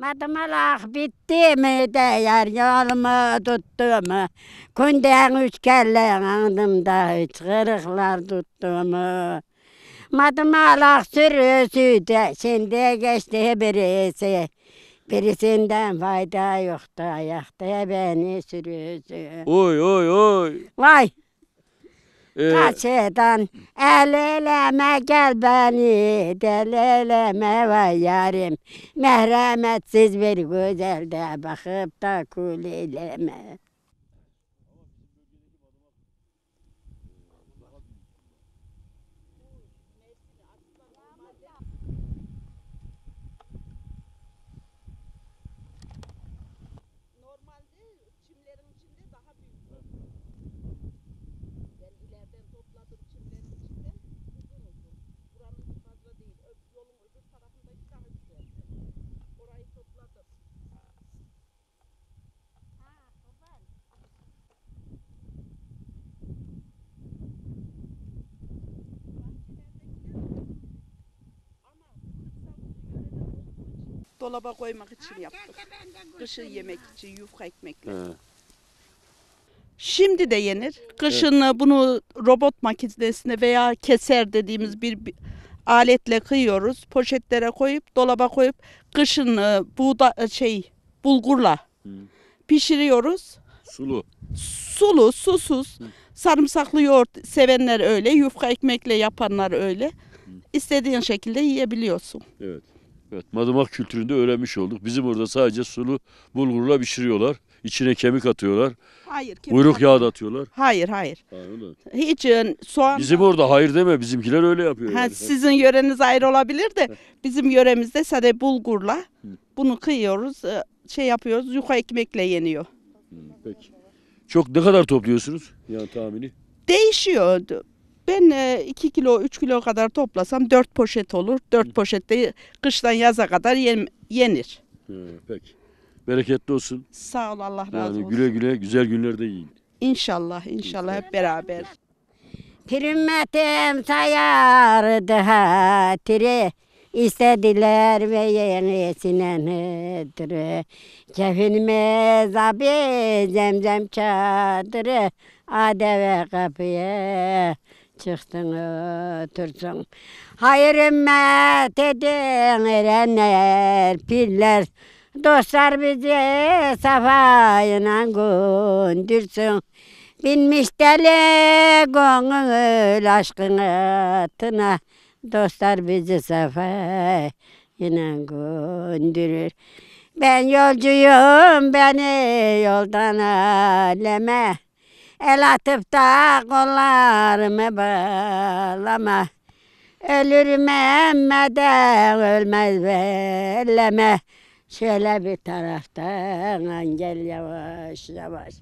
Madımalaq bitdimi dəyər yoluma tutdumu, Gündən üç kəllə ağdımda üç qırıqlar tutdumu. Madımalaq sürü südə, şimdi geçdi birisi, Birisindən fayda yoxdur, ayaqda bəni sürüsü. Oy, oy, oy. Vay, Ee, Kaçıdan el eleme gel beni Del eleme vay yarim Mehremetsiz bir güzelde Bakıp da kul eleme dolaba koymak için yaptık. Kışın yemek için yufka ekmekle. Şimdi de yenir. Kışın bunu robot makinesine veya keser dediğimiz bir aletle kıyıyoruz. Poşetlere koyup dolaba koyup kışını e, buğda şey bulgurla pişiriyoruz. Sulu. Sulu, susuz. Sarımsaklı yoğurt sevenler öyle, yufka ekmekle yapanlar öyle. İstediğin şekilde yiyebiliyorsun. Evet. Evet, madımak kültüründe öğrenmiş olduk. Bizim orada sadece sulu bulgurla pişiriyorlar. İçine kemik atıyorlar. Hayır. kemik Buyruk yağı da atıyorlar. Hayır hayır. Hiç ıı, soğan. Bizim orada hayır deme. Bizimkiler öyle yapıyor. Ha, yani. sizin yöreniz ayrı olabilir de bizim yöremizde sade bulgurla bunu kıyıyoruz. Iı, şey yapıyoruz. Yuka ekmekle yeniyor. Peki. Çok ne kadar topluyorsunuz? Yani tahmini. Değişiyor. Ben 2 e, kilo 3 kilo kadar toplasam 4 poşet olur. 4 poşette kıştan yaza kadar yenir. He, peki. Bereketli olsun. Sağ ol Allah razı olsun. Yani güle güle güzel günlerde yiyin. İnşallah inşallah hep beraber. Primetim sayardı hatiri istediler ve yenisine Kefilme zabi zemzem çadırı adeve kapıya çıktın otursun. Hayır ümmet edin erenler, piller. Dostlar bizi safayla gündürsün. Binmiş deli gönül aşkına tına. Dostlar bizi safayla gündürür. Ben yolcuyum beni yoldan aleme. El atıp da kollarımı bağlama Ölürüm emme de ölmez belleme Şöyle bir taraftan gel yavaş yavaş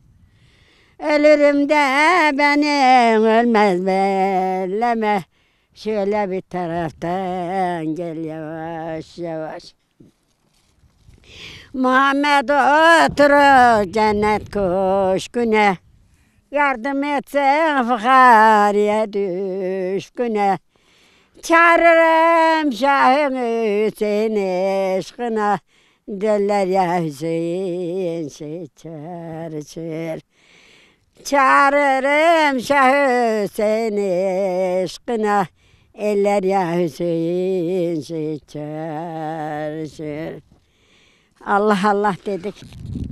Ölürüm de beni ölmez belleme Şöyle bir taraftan gel yavaş yavaş Muhammed oturur cennet kuş güne. Yardım etsək xariyə düşkünə, Çağırırım Şahın Hüseyin eşqına, Derler ya Hüseyin şeker içer. Çağırırım Şah Hüseyin eşqına, Eller ya Hüseyin şeker içer. Allah Allah dedik.